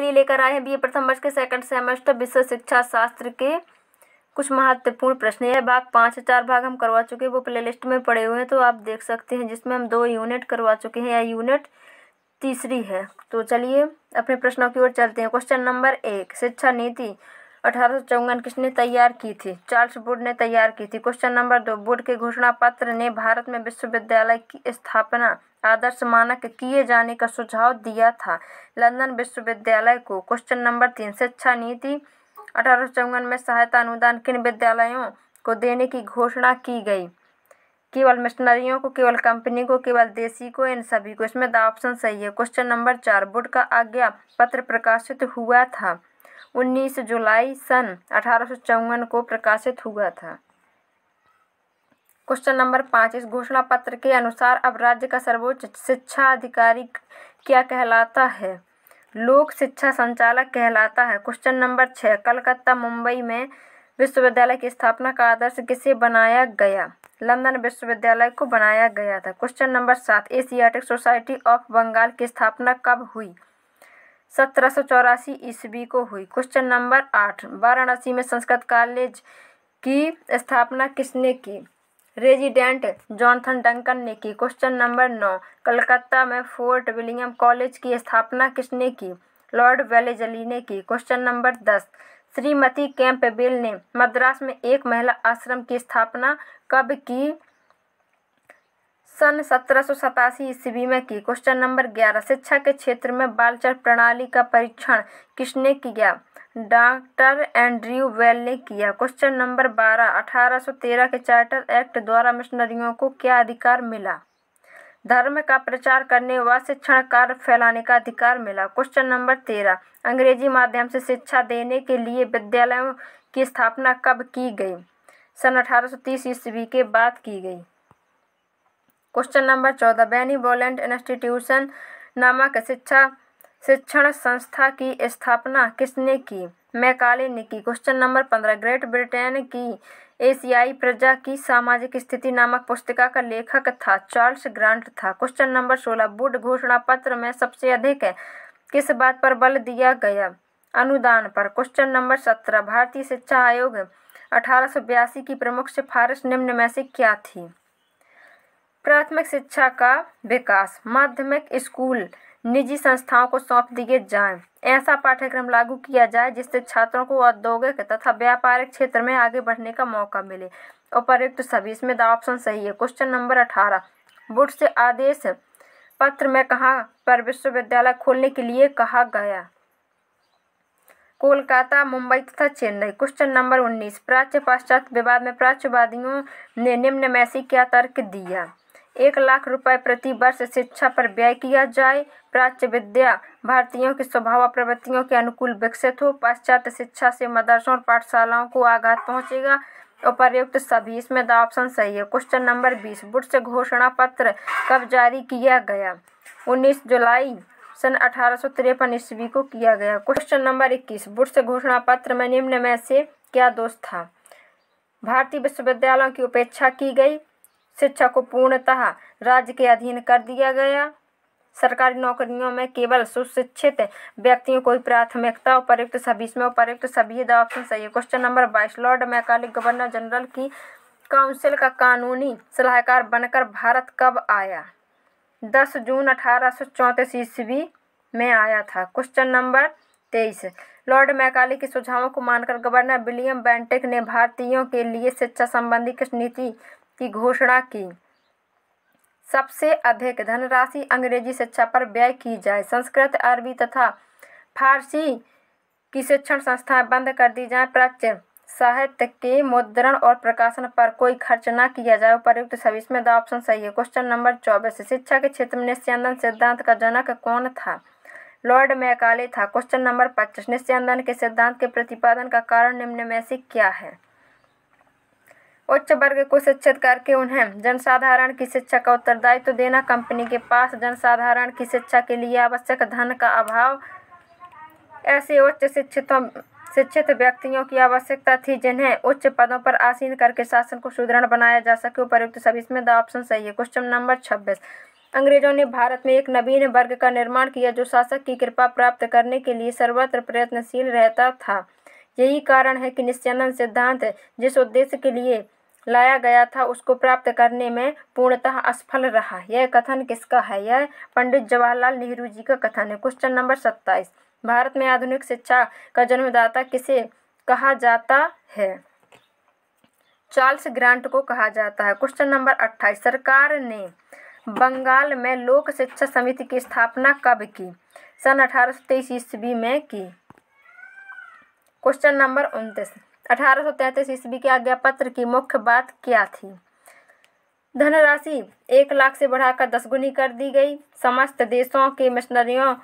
लिए लेकर आए हैं बी ए प्रथम वर्ष के सेकंड सेमेस्टर विश्व शिक्षा शास्त्र के कुछ महत्वपूर्ण प्रश्न है भाग पाँच चार भाग हम करवा चुके हैं वो प्ले में पड़े हुए हैं तो आप देख सकते हैं जिसमें हम दो यूनिट करवा चुके हैं या यूनिट तीसरी है तो चलिए अपने प्रश्नों की ओर चलते हैं क्वेश्चन नंबर एक शिक्षा नीति अठारह किसने तैयार की थी चार्ल्स बोर्ड ने तैयार की थी क्वेश्चन नंबर दो बोर्ड के घोषणा पत्र ने भारत में विश्वविद्यालय की स्थापना आदर्श मानक किए जाने का सुझाव दिया था लंदन विश्वविद्यालय को क्वेश्चन नंबर तीन शिक्षा नीति अठारह में सहायता अनुदान किन विद्यालयों को देने की घोषणा की गई केवल मिशनरियों को केवल कंपनी को केवल देसी को इन सभी को इसमें द ऑप्शन सही है क्वेश्चन नंबर चार बुट का आज्ञा पत्र प्रकाशित हुआ था 19 जुलाई सन अठारह को प्रकाशित हुआ था क्वेश्चन नंबर पाँच इस घोषणा पत्र के अनुसार अब राज्य का सर्वोच्च शिक्षा अधिकारी क्या कहलाता है लोक शिक्षा संचालक कहलाता है क्वेश्चन नंबर छः कलकत्ता मुंबई में विश्वविद्यालय की स्थापना का आदर्श किसे बनाया गया लंदन विश्वविद्यालय को बनाया गया था क्वेश्चन नंबर सात एशियाटिक सोसाइटी ऑफ बंगाल की स्थापना कब हुई सत्रह सौ चौरासी ईस्वी को हुई क्वेश्चन नंबर आठ वाराणसी में संस्कृत कॉलेज की स्थापना किसने की रेजिडेंट जॉनथन डंकन ने की क्वेश्चन नंबर नौ कलकत्ता में फोर्ट विलियम कॉलेज की स्थापना किसने की लॉर्ड वेलेजली ने की क्वेश्चन नंबर दस श्रीमती कैंपबेल ने मद्रास में एक महिला आश्रम की स्थापना कब की सन सत्रह सौ सतासी ईस्वी में की क्वेश्चन नंबर ग्यारह शिक्षा के क्षेत्र में बालचर प्रणाली का परीक्षण किसने किया डॉक्टर एंड्रयू वेल ने किया क्वेश्चन नंबर बारह अठारह सौ तेरह के चार्टर एक्ट द्वारा मिशनरियों को क्या अधिकार मिला धर्म का प्रचार करने व शिक्षण कार्य फैलाने का अधिकार मिला क्वेश्चन नंबर तेरह अंग्रेजी माध्यम से शिक्षा देने के लिए विद्यालयों की स्थापना कब की गई सन 1830 ईस्वी के बाद की गई क्वेश्चन नंबर चौदह बेनी बोलेंट इंस्टीट्यूशन नामक शिक्षा शिक्षण संस्था की स्थापना किसने की मैकाले ने की क्वेश्चन नंबर पंद्रह ग्रेट ब्रिटेन की एशियाई प्रजा की सामाजिक स्थिति नामक पुस्तिका का लेखक था चार्ल्स ग्रांट था क्वेश्चन नंबर सोलह बुड घोषणा पत्र में सबसे अधिक है किस बात पर बल दिया गया अनुदान पर क्वेश्चन नंबर सत्रह भारतीय शिक्षा आयोग अठारह की प्रमुख सिफारिश निम्न में से क्या थी प्राथमिक शिक्षा का विकास माध्यमिक स्कूल निजी संस्थाओं को सौंप दिए जाएं ऐसा पाठ्यक्रम लागू किया जाए जिससे छात्रों को औद्योगिक तथा व्यापारिक क्षेत्र में आगे बढ़ने का मौका मिले उपरुक्त सभी इसमें ऑप्शन सही है क्वेश्चन नंबर अठारह बुट से आदेश पत्र में कहा पर विश्वविद्यालय खोलने के लिए कहा गया कोलकाता मुंबई तथा चेन्नई क्वेश्चन नंबर उन्नीस प्राच्य पाश्चात्य विवाद में प्राच्यवादियों ने निम्न में से क्या तर्क दिया एक लाख रुपए प्रति वर्ष शिक्षा पर व्यय किया जाए प्राच्य विद्या भारतीयों के स्वभाव प्रवृत्तियों के अनुकूल विकसित हो पाश्चात्य शिक्षा से मदरसों और पाठशालाओं को आघात पहुंचेगा उपर्युक्त सभी इसमें द ऑप्शन सही है क्वेश्चन नंबर बीस से घोषणा पत्र कब जारी किया गया उन्नीस जुलाई सन अठारह सौ तिरपन ईस्वी को किया गया क्वेश्चन नंबर इक्कीस से घोषणा पत्र में निम्न में से क्या दोष था भारतीय विश्वविद्यालयों की उपेक्षा की गई शिक्षा को पूर्णतः राज्य के अधीन कर दिया गया सरकारी नौकरियों में केवल सुशिक्षित व्यक्तियों को ही प्राथमिकता उपरुक्त सभी इसमें उपरुक्त सभी द ऑप्शन सही है क्वेश्चन नंबर बाईस लॉर्ड मैकाले गवर्नर जनरल की काउंसिल का कानूनी सलाहकार बनकर भारत कब आया दस जून अठारह सौ चौंतीस ईस्वी में आया था क्वेश्चन नंबर तेईस लॉर्ड मैकाली के सुझावों को मानकर गवर्नर विलियम बेंटिक ने भारतीयों के लिए शिक्षा संबंधी किस नीति की घोषणा की सबसे अधिक धनराशि अंग्रेजी शिक्षा पर व्यय की जाए संस्कृत अरबी तथा फारसी की शिक्षण संस्थाएं बंद कर दी जाए प्राच्य साहित्य के मुद्रण और प्रकाशन पर कोई खर्च न किया जाए उपयुक्त सभी इसमें द ऑप्शन सही है क्वेश्चन नंबर चौबीस शिक्षा के क्षेत्र में निस्यंदन सिद्धांत का जनक कौन था लॉर्ड मैकाले था क्वेश्चन नंबर पच्चीस निश्चंदन के सिद्धांत के प्रतिपादन का कारण निम्न में से क्या है उच्च वर्ग को शिक्षित करके उन्हें जनसाधारण की शिक्षा का उत्तरदायित्व तो देना कंपनी के पास जनसाधारण की शिक्षा के लिए आवश्यक धन का अभाव ऐसे उच्च शिक्षितों शिक्षित व्यक्तियों की आवश्यकता थी जिन्हें उच्च पदों पर आसीन करके शासन को सुदृढ़ बनाया जा सके उपयुक्त सभी इसमें द ऑप्शन सही है क्वेश्चन नंबर छब्बीस अंग्रेजों ने भारत में एक नवीन वर्ग का निर्माण किया जो शासक की कृपा प्राप्त करने के लिए सर्वत्र प्रयत्नशील रहता था यही कारण है कि निश्चयन सिद्धांत जिस उद्देश्य के लिए लाया गया था उसको प्राप्त करने में पूर्णतः असफल रहा यह कथन किसका है यह पंडित जवाहरलाल नेहरू जी का कथन है क्वेश्चन नंबर सत्ताईस भारत में आधुनिक शिक्षा का जन्मदाता किसे कहा जाता है चार्ल्स ग्रांट को कहा जाता है क्वेश्चन नंबर अट्ठाईस सरकार ने बंगाल में लोक शिक्षा समिति की स्थापना कब की सन अठारह ईस्वी में की क्वेश्चन नंबर उनतीस अठारह सौ ईस्वी के आज्ञा पत्र की मुख्य बात क्या थी धनराशि एक लाख से बढ़ाकर दस गुनी कर दी गई समस्त देशों के मिशनरियों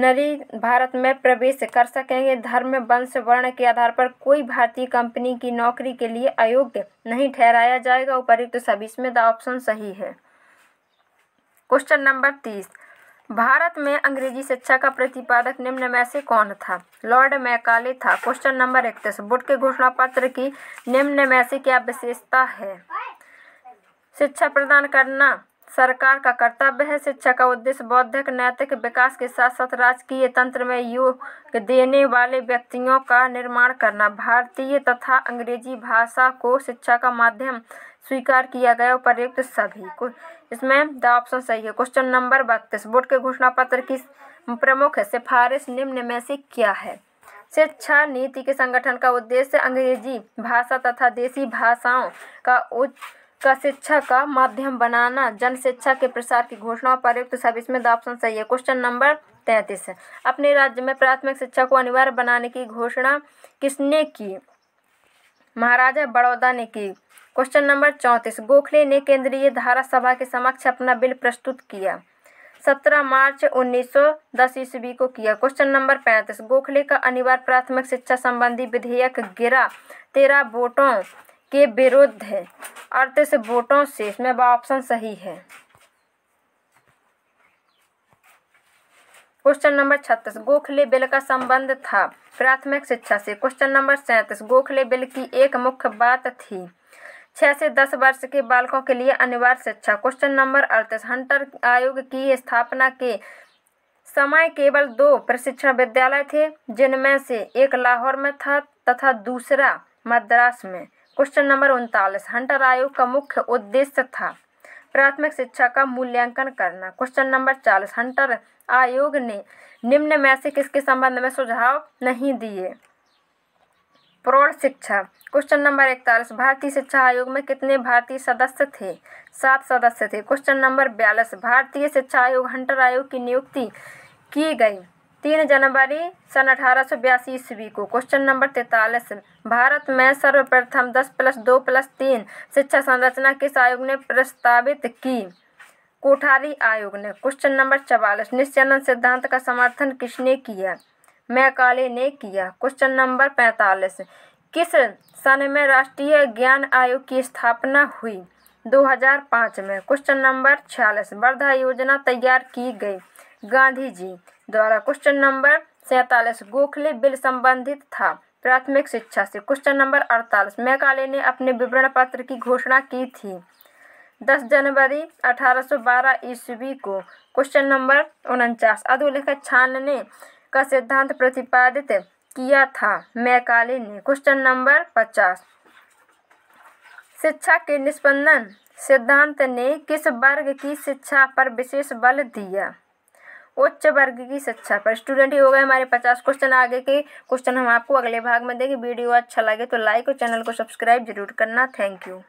नरी भारत में प्रवेश कर सकेंगे धर्म वंश वर्ण के आधार पर कोई भारतीय कंपनी की नौकरी के लिए अयोग्य नहीं ठहराया जाएगा उपरुक्त तो सभी इसमें द ऑप्शन सही है क्वेश्चन नंबर तीस भारत में अंग्रेजी शिक्षा का प्रतिपादक निम्न में से कौन था लॉर्ड मैकाले था क्वेश्चन नंबर इकतीस बुट के घोषणा पत्र की निम्न में से क्या विशेषता है शिक्षा प्रदान करना सरकार का कर्तव्य है शिक्षा का उद्देश्य बौद्धिक नैतिक विकास के साथ साथ राजकीय तंत्र में योग देने वाले व्यक्तियों का निर्माण करना भारतीय तथा अंग्रेजी भाषा को शिक्षा का माध्यम स्वीकार किया गया उपर्युक्त सभी को इसमें द ऑप्शन सही है क्वेश्चन नंबर बत्तीस बोर्ड के घोषणा पत्र की प्रमुख सिफारिश निम्न में से क्या है शिक्षा नीति के संगठन का उद्देश्य अंग्रेजी भाषा तथा देसी भाषाओं का उच्च का शिक्षा का माध्यम बनाना जन शिक्षा के प्रसार की घोषणा पर युक्त सब इसमें ऑप्शन सही है क्वेश्चन नंबर तैंतीस अपने राज्य में प्राथमिक शिक्षा को अनिवार्य बनाने की घोषणा किसने की महाराजा बड़ौदा ने की क्वेश्चन नंबर चौंतीस गोखले ने केंद्रीय धारा सभा के समक्ष अपना बिल प्रस्तुत किया सत्रह मार्च उन्नीस सौ दस ईस्वी को किया क्वेश्चन नंबर पैंतीस गोखले का अनिवार्य प्राथमिक शिक्षा संबंधी विधेयक गिरा तेरह वोटों के विरुद्ध है अड़तीस वोटों से इसमें ऑप्शन सही है क्वेश्चन नंबर छत्तीस गोखले बिल का संबंध था प्राथमिक शिक्षा से क्वेश्चन नंबर सैंतीस गोखले बिल की एक मुख्य बात थी छः से दस वर्ष के बालकों के लिए अनिवार्य शिक्षा क्वेश्चन नंबर अड़तीस हंटर आयोग की स्थापना के समय केवल दो प्रशिक्षण विद्यालय थे जिनमें से एक लाहौर में था तथा दूसरा मद्रास में क्वेश्चन नंबर उनतालीस हंटर आयोग का मुख्य उद्देश्य था प्राथमिक शिक्षा का मूल्यांकन करना क्वेश्चन नंबर चालीस हंटर आयोग ने निम्न में से किसके संबंध में सुझाव नहीं दिए प्रौढ़ शिक्षा क्वेश्चन नंबर इकतालीस भारतीय शिक्षा आयोग में कितने भारतीय सदस्य थे सात सदस्य थे क्वेश्चन नंबर बयालीस भारतीय शिक्षा आयोग हंटर आयोग की नियुक्ति की गई तीन जनवरी सन अठारह सौ बयासी ईस्वी को क्वेश्चन नंबर तैतालीस भारत में सर्वप्रथम दस प्लस दो प्लस तीन शिक्षा संरचना किस आयोग ने प्रस्तावित की कोठारी आयोग ने क्वेश्चन नंबर चवालीस निश्चयन सिद्धांत का समर्थन किसने किया मैकाले ने किया क्वेश्चन नंबर पैंतालीस किस सन में राष्ट्रीय ज्ञान आयोग की स्थापना हुई 2005 में क्वेश्चन नंबर छियालीस वर्धा योजना तैयार की गई गांधी जी द्वारा क्वेश्चन नंबर सैतालीस गोखले बिल संबंधित था प्राथमिक शिक्षा से क्वेश्चन नंबर अड़तालीस मैकाले ने अपने विवरण पत्र की घोषणा की थी 10 जनवरी 1812 ईस्वी को क्वेश्चन नंबर उनचास अधोलेखक छानने का सिद्धांत प्रतिपादित किया था मैकाले ने क्वेश्चन नंबर पचास शिक्षा के निष्पंदन सिद्धांत ने किस वर्ग की शिक्षा पर विशेष बल दिया उच्च वर्ग की शिक्षा पर स्टूडेंट ही हो गए हमारे पचास क्वेश्चन आगे के क्वेश्चन हम आपको अगले भाग में देंगे वीडियो अच्छा लगे तो लाइक और चैनल को सब्सक्राइब जरूर करना थैंक यू